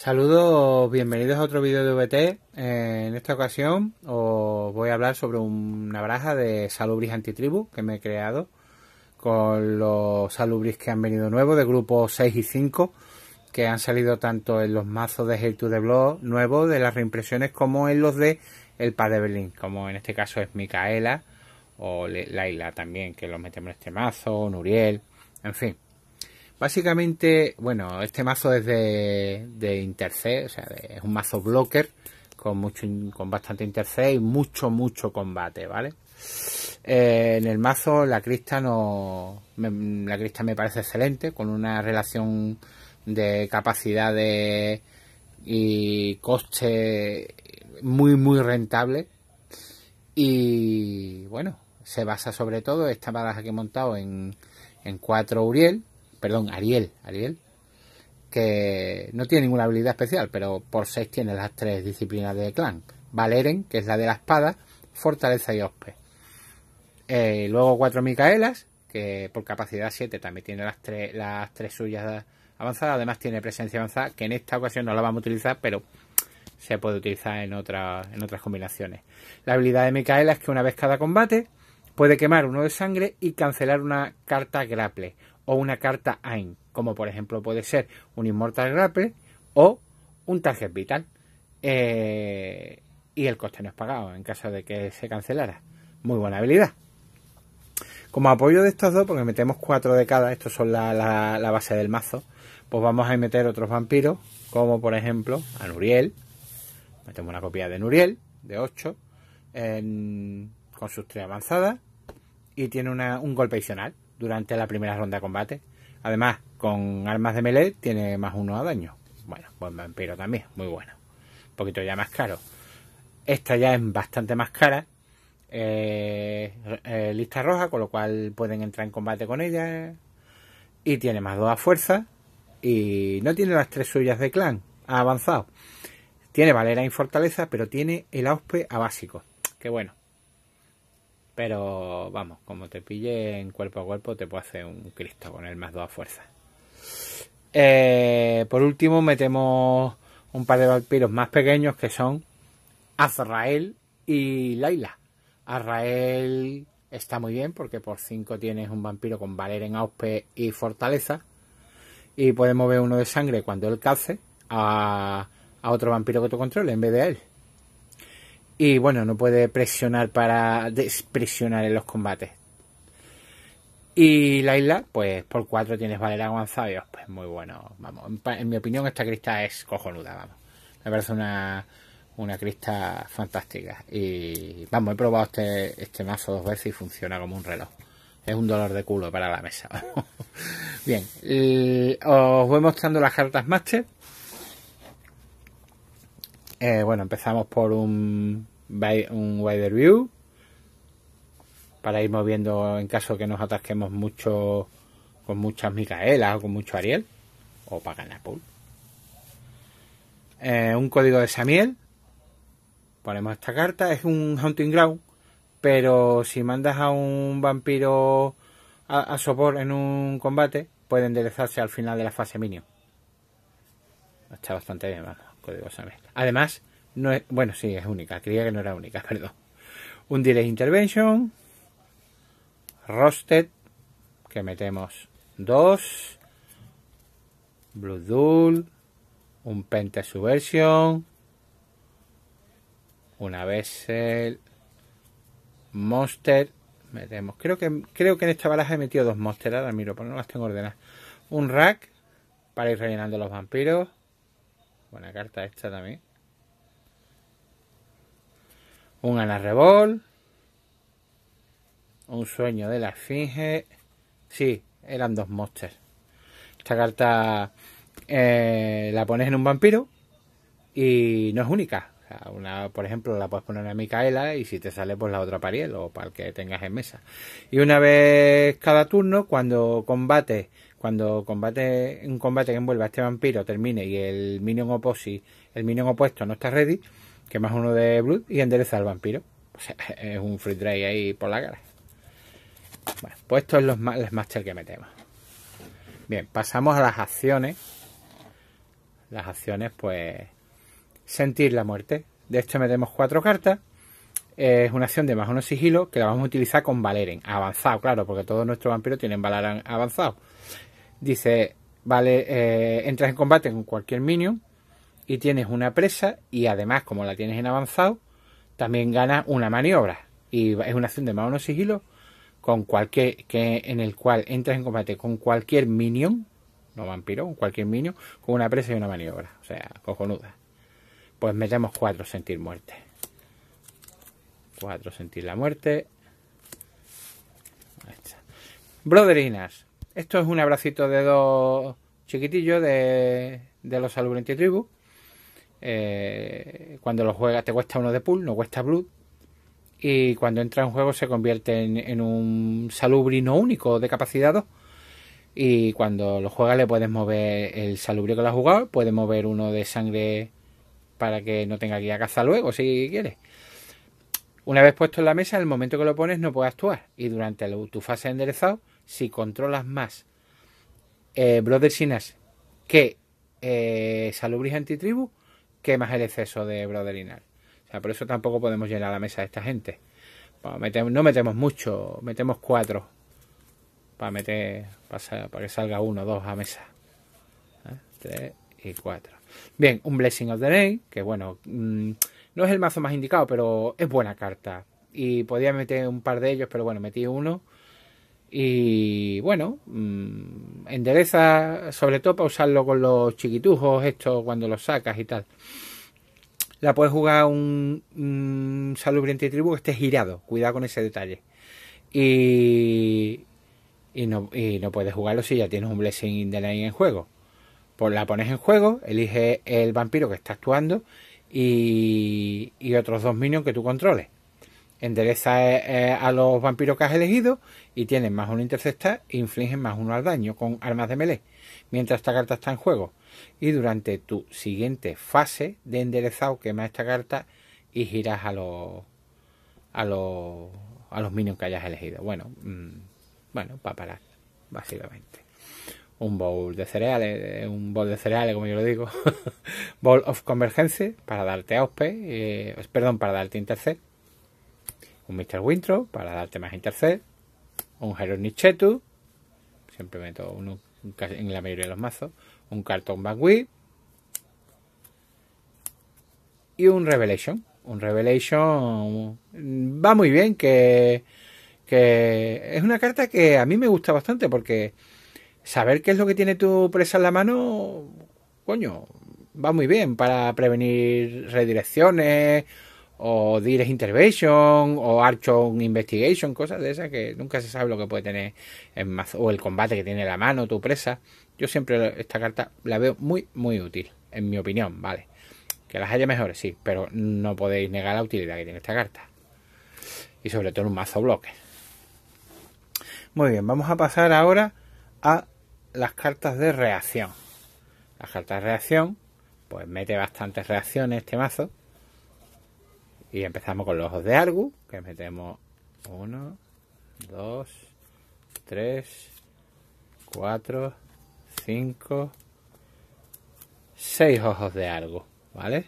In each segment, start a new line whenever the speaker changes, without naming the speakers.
Saludos, bienvenidos a otro vídeo de VT. Eh, en esta ocasión os voy a hablar sobre una braja de salubris antitribu que me he creado con los salubris que han venido nuevos de grupos 6 y 5 que han salido tanto en los mazos de Hell to the Blood nuevos de las reimpresiones como en los de El Padre de Berlín, como en este caso es Micaela o Laila también, que los metemos en este mazo, Nuriel, en fin. Básicamente, bueno, este mazo es de, de o sea, es un mazo blocker con mucho con bastante interce y mucho, mucho combate, ¿vale? Eh, en el mazo la crista no me, la crista me parece excelente, con una relación de capacidades y coste muy, muy rentable. Y bueno, se basa sobre todo esta baraja que he montado en, en 4 Uriel, perdón, Ariel, Ariel, que no tiene ninguna habilidad especial, pero por 6 tiene las tres disciplinas de clan. Valeren, que es la de la espada, fortaleza y ospe. Eh, luego cuatro Micaelas, que por capacidad 7 también tiene las tres, las tres suyas avanzadas. Además tiene presencia avanzada, que en esta ocasión no la vamos a utilizar, pero se puede utilizar en, otra, en otras combinaciones. La habilidad de Micaela es que una vez cada combate puede quemar uno de sangre y cancelar una carta grapple o una carta Ain. como por ejemplo puede ser un Immortal Grapple o un Target Vital. Eh, y el coste no es pagado en caso de que se cancelara. Muy buena habilidad. Como apoyo de estos dos, porque metemos cuatro de cada, estos son la, base del mazo, pues vamos a meter otros vampiros, como por ejemplo a Nuriel. Metemos una copia de Nuriel, de 8, con sus tres avanzadas, y tiene un golpe adicional, durante la primera ronda de combate. Además, con armas de melee tiene más uno a daño. Bueno, buen vampiro también, muy bueno. Un poquito ya más caro. Esta ya es bastante más cara. Eh, eh, lista roja, con lo cual pueden entrar en combate con ella. Y tiene más dos a fuerza. Y no tiene las tres suyas de clan. Ha avanzado. Tiene valera y fortaleza, pero tiene el auspe a básico. Que bueno. Pero vamos, como te pille en cuerpo a cuerpo, te puede hacer un Cristo con el más 2 a fuerza. Eh, por último, metemos un par de vampiros más pequeños que son Azrael y Laila. Azrael está muy bien porque por 5 tienes un vampiro con Valer en Auspe y Fortaleza. Y puedes mover uno de sangre cuando él calce a, otro vampiro que tú controles en vez de él y bueno, no puede presionar para despresionar en los combates. Y la isla, pues por 4 tienes Valera Y pues muy bueno, vamos, en, mi opinión esta crista es cojonuda, vamos. Me parece una, crista fantástica. Y vamos, he probado este, este mazo dos veces y funciona como un reloj. Es un dolor de culo para la mesa. Bien, os voy mostrando las cartas máster. Eh, bueno, empezamos por un un wider view para ir moviendo en caso que nos atasquemos mucho con muchas Micaelas o con mucho Ariel o Paganapul. Eh, un código de Samiel. Ponemos esta carta. Es un Hunting Ground. Pero si mandas a un vampiro a, sopor en un combate, puede enderezarse al final de la fase minion. Está bastante bien, código Samiel. Además, bueno, sí, es única. Creía que no era única, perdón. Un Direct Intervention. Roasted. Que metemos dos. Blue Dull Un Pente Subversion. Una Vessel. Monster. Metemos. Creo que, creo que en esta baraja he metido dos Monster. Ahora miro, pero no las tengo ordenadas. Un Rack. Para ir rellenando los vampiros. Buena carta esta también un anarrebol, un sueño de la esfinge. Sí, eran dos monsters. Esta carta eh, la pones en un vampiro y no es única. una, por ejemplo, la puedes poner a Micaela y si te sale, pues la otra pariel o para el que tengas en mesa. Y una vez cada turno, cuando combate, cuando combate un combate que envuelva a este vampiro termine y el minion el minion opuesto no está ready, que más uno de Blood y endereza al vampiro. es un free trade ahí por la cara. Bueno, pues esto es los, más que metemos. Bien, pasamos a las acciones. Las acciones, pues. Sentir la muerte. De esto metemos cuatro cartas. Es una acción de más uno sigilo que la vamos a utilizar con Valeren. Avanzado, claro, porque todos nuestros vampiros tienen Valeren avanzado. Dice, vale, eh, entras en combate con cualquier minion y tienes una presa y además como la tienes en avanzado, también ganas una maniobra. Y es una acción de mano sigilo con cualquier que en el cual entras en combate con cualquier minion, no vampiro, con cualquier minion, con una presa y una maniobra. O sea, cojonuda. Pues metemos cuatro sentir muerte. Cuatro sentir la muerte. Brotherinas. Esto es un abracito de dos chiquitillos de, de los de Tribu eh, cuando lo juegas te cuesta uno de pool, no cuesta blood. Y cuando entra en juego se convierte en, un un no único de capacidad 2. Y cuando lo juegas le puedes mover el salubrio que lo has jugado, puedes mover uno de sangre para que no tenga que ir a caza luego, si quieres. Una vez puesto en la mesa, el momento que lo pones no puedes actuar. Y durante tu fase de enderezado, si controlas más eh, Brother Sinas que salubri eh, Salubris Antitribu, más el exceso de broderinal. O sea, por eso tampoco podemos llenar la mesa de esta gente. Pues no metemos mucho, metemos cuatro. Para meter, para, para que salga uno, dos a mesa. ¿eh? Tres y cuatro. Bien, un Blessing of the Name, que bueno, mm, no es el mazo más indicado, pero es buena carta. Y podía meter un par de ellos, pero bueno, metí uno y bueno, mm, endereza sobre todo para usarlo con los chiquitujos, esto cuando los sacas y tal. La puedes jugar un, un tribu que esté girado, cuidado con ese detalle. Y, y, no, no puedes jugarlo si ya tienes un Blessing in the en juego. Pues la pones en juego, elige el vampiro que está actuando y, y otros dos minions que tú controles endereza eh, eh, a los vampiros que has elegido y tienes más uno interceptar e infligen más uno al daño con armas de melee, mientras esta carta está en juego. Y durante tu siguiente fase de enderezado quema esta carta y giras a los a los a los minions que hayas elegido. Bueno, mm, bueno, para parar, básicamente. Un bowl de cereales, eh, un bowl de cereales, como yo lo digo. bowl of Convergence para darte eh, perdón, para darte Intercept un Mr. Wintro, para darte más tercer. un Heronichetu. simplemente siempre meto uno en la mayoría de los mazos, un Cartón Bagui y un Revelation. Un Revelation mm, va muy bien, que, que es una carta que a mí me gusta bastante porque saber qué es lo que tiene tu presa en la mano, coño, va muy bien para prevenir redirecciones o Direct Intervention o Archon Investigation, cosas de esas que nunca se sabe lo que puede tener en mazo, o el combate que tiene la mano, tu presa. Yo siempre esta carta la veo muy, muy útil, en mi opinión, ¿vale? Que las haya mejores, sí, pero no podéis negar la utilidad que tiene esta carta. Y sobre todo en un mazo bloque. Muy bien, vamos a pasar ahora a las cartas de reacción. Las cartas de reacción, pues mete bastantes reacciones este mazo y empezamos con los ojos de Argus, que metemos 1, 2, 3, 4, 5, 6 ojos de Argus, ¿vale?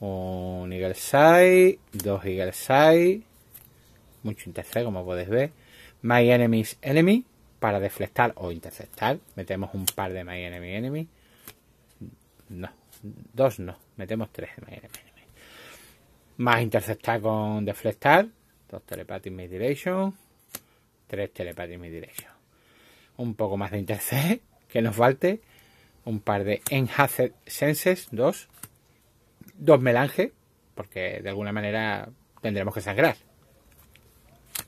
Un Eagle Sight, 2 Eagle Sight, mucho intercept como podéis ver. My Enemy's Enemy, para deflectar o interceptar. Metemos un par de My Enemy Enemy. No, dos no, metemos tres de My Enemy. Más interceptar con deflectar. Dos telepathic midirection Tres telepathic midirection Un poco más de intercept. Que nos falte. Un par de enhanced senses. Dos. Dos melange. Porque de alguna manera tendremos que sangrar.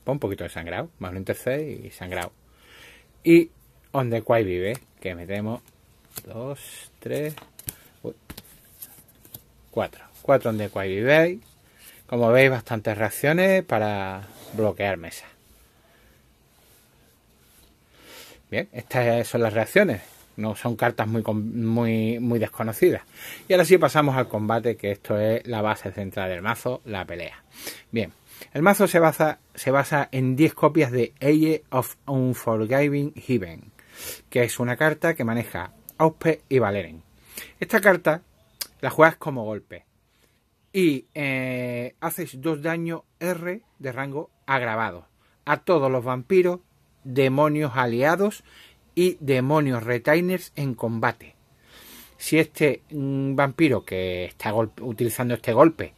un poquito de sangrado. Más un intercept y sangrado. Y on the cual vive. Que metemos. Dos, tres. cuatro. Cuatro on the vive como veis, bastantes reacciones para bloquear mesa. Bien, estas son las reacciones. No son cartas muy, muy, desconocidas. Y ahora sí pasamos al combate, que esto es la base central del mazo, la pelea. Bien, el mazo se basa, se basa en 10 copias de Age of Unforgiving Heaven, que es una carta que maneja Auspe y Valeren. Esta carta la juegas como golpe y eh, haces dos daños R de rango agravado a todos los vampiros, demonios aliados y demonios retainers en combate. Si este mm, vampiro que está utilizando este golpe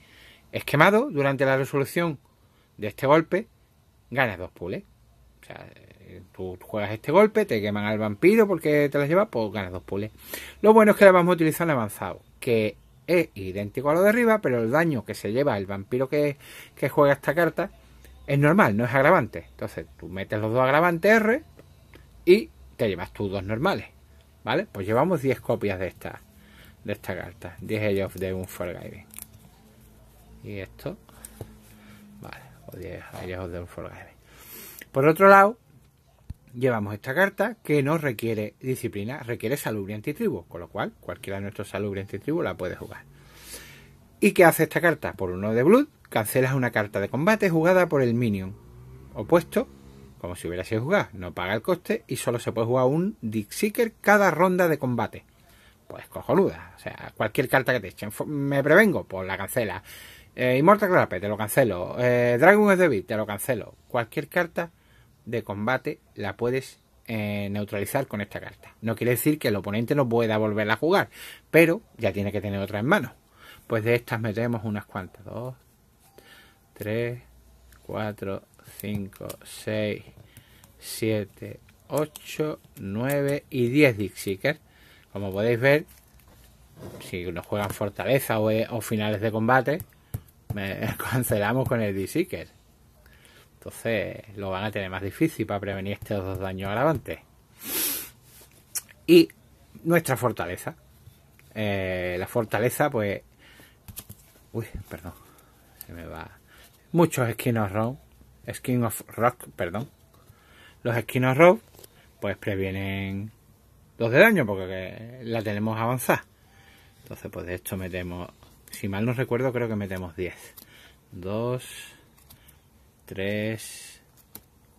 es quemado durante la resolución de este golpe, ganas dos pules. ¿eh? O sea, eh, tú juegas este golpe, te queman al vampiro porque te las llevas, pues ganas dos pules. Lo bueno es que la vamos a utilizar en avanzado, que es idéntico a lo de arriba, pero el daño que se lleva el vampiro que, juega esta carta es normal, no es agravante. Entonces tú metes los dos agravantes R y te llevas tus dos normales. ¿Vale? Pues llevamos 10 copias de esta de esta carta. 10 Age of the Unforgiving. Y esto. Vale, o 10 Age of the Unforgiving. Por otro lado, llevamos esta carta que no requiere disciplina, requiere salubre antitribu, con lo cual cualquiera de nuestros salubre antitribu la puede jugar. ¿Y qué hace esta carta? Por uno de Blood, cancelas una carta de combate jugada por el Minion opuesto, como si hubiera sido jugada, no paga el coste y solo se puede jugar un Dick Seeker cada ronda de combate. Pues cojonuda, o sea, cualquier carta que te echen, me prevengo, pues la cancela. Eh, Immortal Rapid, te lo cancelo. Eh, Dragon of the te lo cancelo. Cualquier carta de combate la puedes eh, neutralizar con esta carta. No quiere decir que el oponente no pueda volverla a jugar, pero ya tiene que tener otra en mano. Pues de estas metemos unas cuantas. 2, 3, 4, 5, 6, 7, 8, 9 y 10 Seeker. Como podéis ver, si nos juegan fortaleza eh, o, finales de combate, me cancelamos con el Seeker. Entonces lo van a tener más difícil para prevenir estos dos daños agravantes. Y nuestra fortaleza. Eh, la fortaleza, pues. Uy, perdón. Se me va. Muchos Skin of Rock. Skin of Rock, perdón. Los esquinos of Rock, pues previenen dos de daño porque la tenemos avanzada. Entonces, pues de esto metemos. Si mal no recuerdo, creo que metemos 10. 2, 3,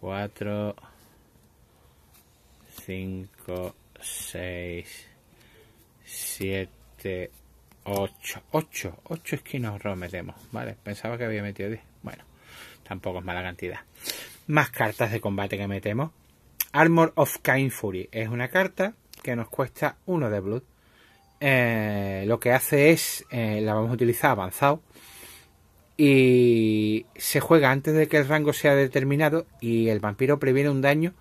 4, 5, 6, 7, 8, 8, 8 esquinos metemos, ¿vale? Pensaba que había metido 10, bueno, tampoco es mala cantidad. Más cartas de combate que metemos. Armor of Kind Fury es una carta que nos cuesta 1 de Blood. Eh, lo que hace es, eh, la vamos a utilizar avanzado y se juega antes de que el rango sea determinado y el vampiro previene un daño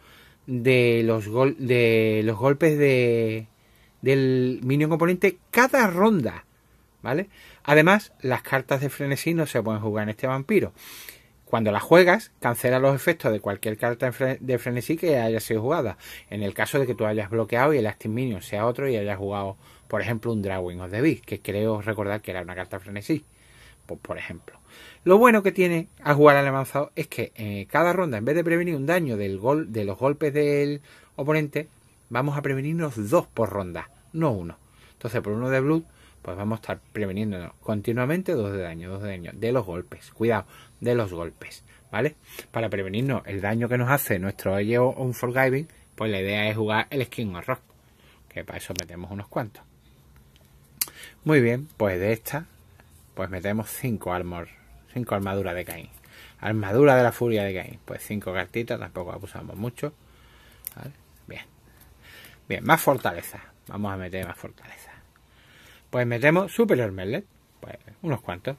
de los, de los golpes del minion componente cada ronda, ¿vale? Además, las cartas de frenesí no se pueden jugar en este vampiro. Cuando las juegas, cancela los efectos de cualquier carta de frenesí que haya sido jugada. En el caso de que tú hayas bloqueado y el Astin Minion sea otro y hayas jugado, por ejemplo, un Drawing of the Beast, que creo recordar que era una carta frenesí, pues, por ejemplo. Lo bueno que tiene a jugar al avanzado es que en eh, cada ronda, en vez de prevenir un daño del gol, de los golpes del oponente, vamos a prevenirnos dos por ronda, no uno. Entonces, por uno de Blood, pues vamos a estar preveniéndonos continuamente dos de daño, dos de daño, de los golpes, cuidado, de los golpes, ¿vale? Para prevenirnos el daño que nos hace nuestro un forgiving, pues la idea es jugar el Skin Rock, que para eso metemos unos cuantos. Muy bien, pues de esta, pues metemos cinco armor 5 armaduras de Caín. Armadura de la furia de Caín. Pues 5 cartitas, tampoco abusamos mucho. Bien. Bien, más fortaleza. Vamos a meter más fortaleza. Pues metemos superior melee. Pues unos cuantos.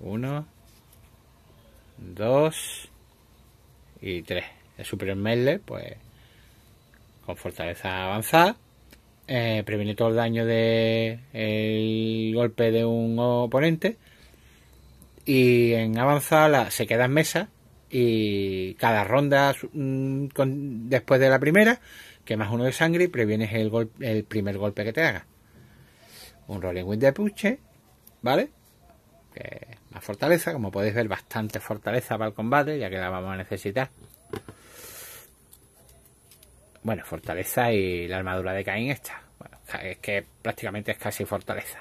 1 2 y 3 El superior melee, pues con fortaleza avanzada. Eh, previene todo el daño de golpe de un oponente y en avanzada se queda en mesa y cada ronda mm, después de la primera Quemas uno de sangre y previenes el, el primer golpe que te haga un rolling Wind de puche vale más fortaleza como podéis ver bastante fortaleza para el combate ya que la vamos a necesitar bueno fortaleza y la armadura de Caín está es que prácticamente es casi fortaleza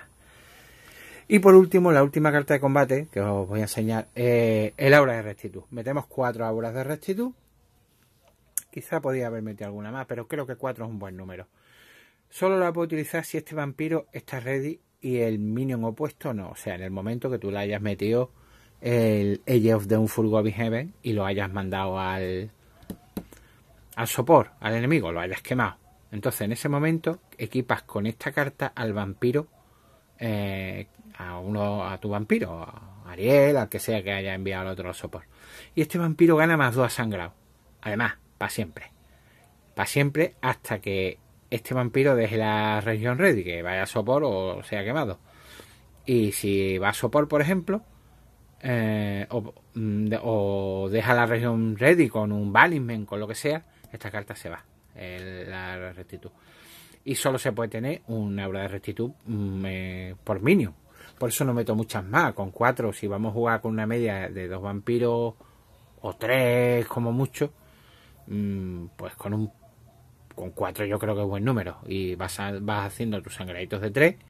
y por último, la última carta de combate que os voy a enseñar, eh, el aura de rectitud. Metemos cuatro auras de rectitud. Quizá podía haber metido alguna más, pero creo que cuatro es un buen número. Solo la puedo utilizar si este vampiro está ready y el minion opuesto no. O sea, en el momento que tú le hayas metido el Age of the Unforgotten Heaven y lo hayas mandado al, al sopor, al enemigo, lo hayas quemado. Entonces, en ese momento, equipas con esta carta al vampiro eh, a uno, a tu vampiro, a Ariel, al que sea que haya enviado al otro sopor. Y este vampiro gana más dos a sangrado. Además, para siempre. Para siempre hasta que este vampiro deje la región ready, que vaya a sopor o sea quemado. Y si va a sopor, por ejemplo, eh, mm, o, deja la región ready con un balismen, con lo que sea, esta carta se va, la rectitud. Y solo se puede tener una aura de rectitud mm, eh, por minion. Por eso no meto muchas más, con cuatro, si vamos a jugar con una media de dos vampiros o tres como mucho, mm, pues con un con cuatro yo creo que es buen número y vas, vas haciendo tus sangraditos de tres